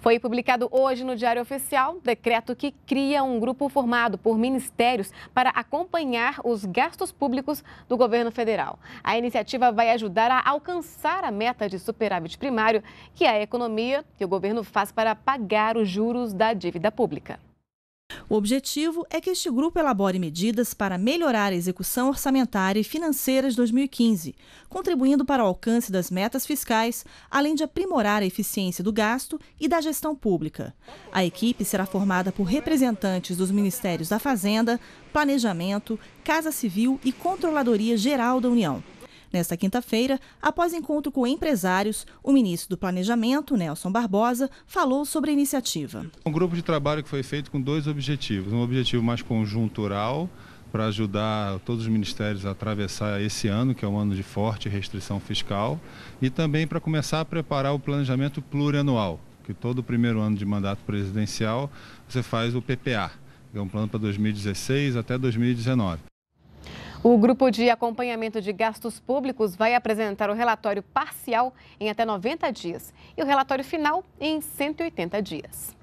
Foi publicado hoje no Diário Oficial decreto que cria um grupo formado por ministérios para acompanhar os gastos públicos do governo federal. A iniciativa vai ajudar a alcançar a meta de superávit primário que é a economia e o governo faz para pagar os juros da dívida pública. O objetivo é que este grupo elabore medidas para melhorar a execução orçamentária e financeira de 2015, contribuindo para o alcance das metas fiscais, além de aprimorar a eficiência do gasto e da gestão pública. A equipe será formada por representantes dos Ministérios da Fazenda, Planejamento, Casa Civil e Controladoria Geral da União. Nesta quinta-feira, após encontro com empresários, o ministro do Planejamento, Nelson Barbosa, falou sobre a iniciativa. É um grupo de trabalho que foi feito com dois objetivos. Um objetivo mais conjuntural, para ajudar todos os ministérios a atravessar esse ano, que é um ano de forte restrição fiscal, e também para começar a preparar o planejamento plurianual, que todo primeiro ano de mandato presidencial você faz o PPA, que é um plano para 2016 até 2019. O Grupo de Acompanhamento de Gastos Públicos vai apresentar o relatório parcial em até 90 dias e o relatório final em 180 dias.